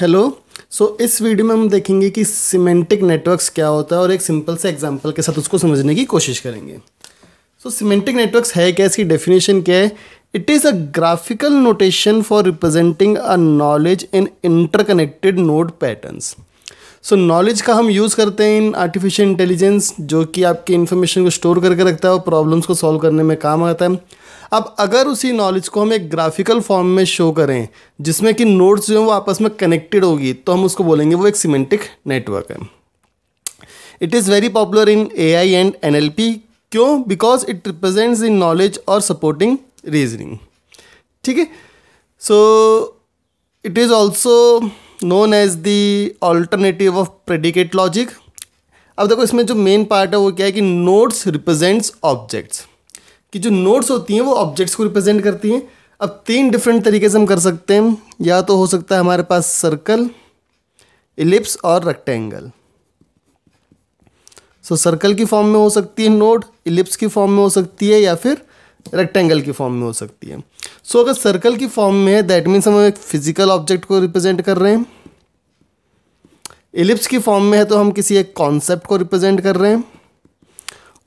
Hello so so, इस video में हम देखेंगे कि सीमेंटिक नेटवर्क्स क्या होता है और एक सिंपल से एग्जांपल के साथ उसको समझने की कोशिश करेंगे सो सीमेंटिक नेटवर्क्स है क्या इसकी डेफिनेशन क्या है it is a graphical notation for representing a knowledge in interconnected node patterns so knowledge का हम यूज़ करते हैं इन आर्टिफिशियल इंटेलिजेंस जो कि आपकी इन्फॉर्मेशन को स्टोर करके रखता है और प्रॉब्लम्स को सॉल्व करने में काम आता है अब अगर उसी नॉलेज को हम एक ग्राफिकल फॉर्म में शो करें जिसमें कि नोट्स जो हैं वो आपस में कनेक्टेड होगी तो हम उसको बोलेंगे वो एक सीमेंटिक नेटवर्क है it is very popular in A I and N L P क्यों because it represents in knowledge और सपोर्टिंग रीजनिंग ठीक है so it is also known as the alternative of predicate logic अब देखो इसमें जो main part है वो क्या है कि नोट्स रिप्रेजेंट्स ऑब्जेक्ट्स कि जो नोट्स होती हैं वो ऑब्जेक्ट्स को रिप्रेजेंट करती हैं अब तीन डिफरेंट तरीके से हम कर सकते हैं या तो हो सकता है हमारे पास सर्कल इलिप्स और रेक्टेंगल सो सर्कल की फॉर्म में हो सकती है नोट इलिप्स की फॉर्म में हो सकती है या फिर रेक्टेंगल की फॉर्म में हो सकती है सो so, अगर सर्कल की फॉर्म में है दैट मीन्स हम एक फिजिकल ऑब्जेक्ट को रिप्रेजेंट कर रहे हैं इलिप्स की फॉर्म में है तो हम किसी एक कॉन्सेप्ट को रिप्रेजेंट कर रहे हैं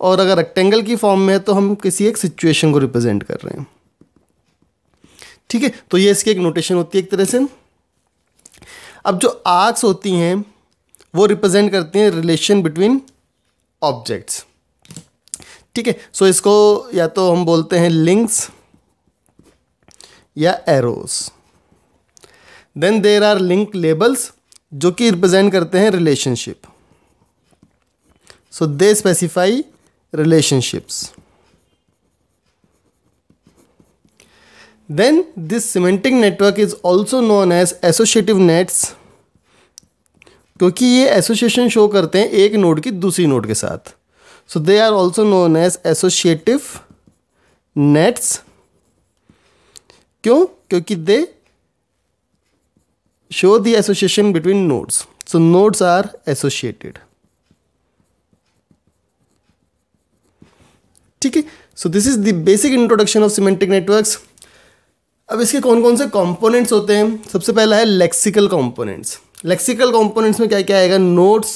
और अगर रेक्टेंगल की फॉर्म में है तो हम किसी एक सिचुएशन को रिप्रेजेंट कर रहे हैं ठीक है तो ये इसकी एक नोटेशन होती है एक तरह से अब जो आर्क्स होती हैं वो रिप्रेजेंट करती हैं रिलेशन बिटवीन ऑब्जेक्ट्स ठीक है सो इसको या तो हम बोलते हैं लिंक्स या arrows then there are link labels जो कि रिप्रेजेंट करते हैं relationship so they specify relationships. Then this semantic network is also known as associative nets क्योंकि ये एसोसिएशन शो करते हैं एक नोड की दूसरी नोड के साथ so they are also known as associative nets क्यों क्योंकि दे show the association between nodes. So nodes are associated. ठीक है so this is the basic introduction of semantic networks अब इसके कौन कौन से कंपोनेंट्स होते हैं सबसे पहला है लेक्सिकल कंपोनेंट्स लेक्सिकल कंपोनेंट्स में क्या क्या आएगा नोट्स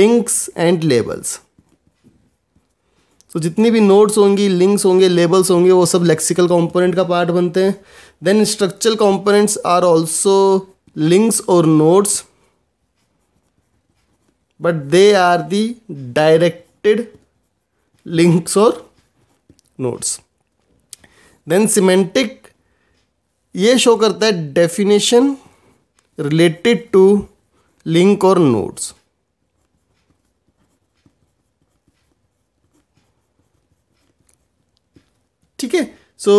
लिंक्स एंड लेबल्स तो जितनी भी नोट्स होंगी लिंक्स होंगे लेबल्स होंगे वो सब लेक्सिकल कंपोनेंट का पार्ट बनते हैं then structural components are also links और nodes but they are the directed links or nodes then semantic ये शो करता है डेफिनेशन रिलेटेड टू लिंक और नोड्स ठीक है so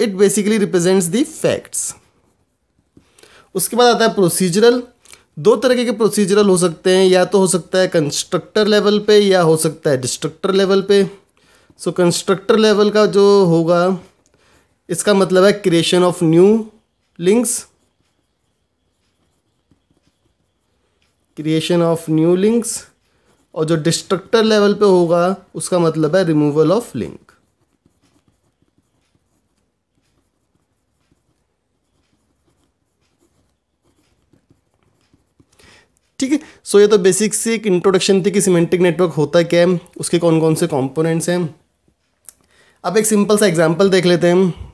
it basically represents the facts उसके बाद आता है प्रोसीजरल दो तरीके के प्रोसीजरल हो सकते हैं या तो हो सकता है कंस्ट्रक्टर लेवल पे या हो सकता है डिस्ट्रक्टर लेवल पे सो कंस्ट्रक्टर लेवल का जो होगा इसका मतलब है creation of new links creation of new links और जो डिस्ट्रक्टर लेवल पे होगा उसका मतलब है रिमूवल ऑफ लिंक ठीक है सो ये तो बेसिक से एक इंट्रोडक्शन थी कि सीमेंटिक नेटवर्क होता क्या है उसके कौन कौन से कॉम्पोनेंट्स हैं अब एक सिंपल सा एग्जाम्पल देख लेते हैं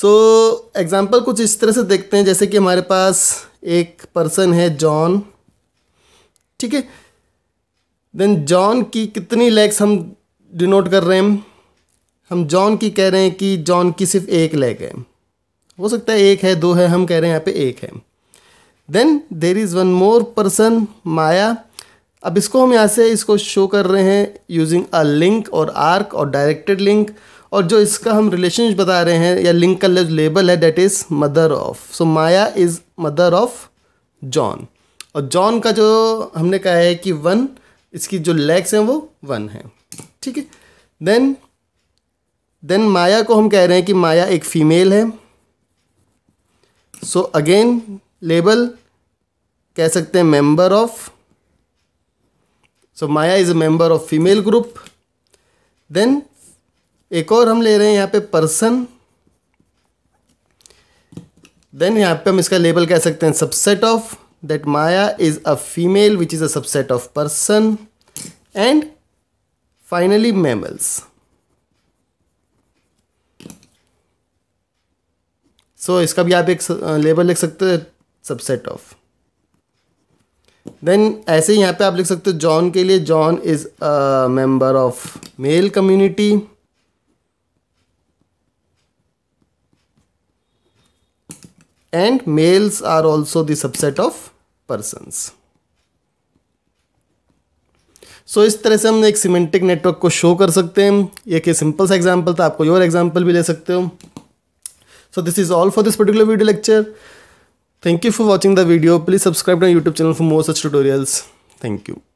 सो so, एग्ज़ाम्पल कुछ इस तरह से देखते हैं जैसे कि हमारे पास एक पर्सन है जॉन ठीक है देन जॉन की कितनी लेग्स हम डिनोट कर रहे हैं हम जॉन की कह रहे हैं कि जॉन की सिर्फ एक लेग है हो सकता है एक है दो है हम कह रहे हैं यहाँ पे एक है then there is one more person Maya अब इसको हम यहाँ से इसको शो कर रहे हैं यूजिंग अ लिंक और आर्क और डायरेक्टेड लिंक और जो इसका हम रिलेशन बता रहे हैं या लिंक का लेबल है that is mother of so Maya is mother of John और जॉन का जो हमने कहा है कि वन इसकी जो लेग्स हैं वो वन है ठीक है देन देन माया को हम कह रहे हैं कि माया एक फीमेल है सो अगेन लेबल कह सकते हैं member of so Maya is a member of female group then एक और हम ले रहे हैं यहाँ पे पर्सन देन यहाँ पे हम इसका लेबल कह सकते हैं subset of that Maya is a female which is a subset of person and finally mammals so इसका भी आप एक लेबल लिख सकते हैं सबसेट ऑफ देन ऐसे ही यहाँ पे आप लिख सकते हो जॉन के लिए John is a member of male community and males are also the subset of person so इस तरह से हम एक सीमेंटिक नेटवर्क को शो कर सकते हैं एक सिंपल सा एग्जाम्पल था आप कोई और भी ले सकते हो so this is all for this particular video lecture Thank you for watching the video. Please subscribe to our YouTube channel for more such tutorials. Thank you.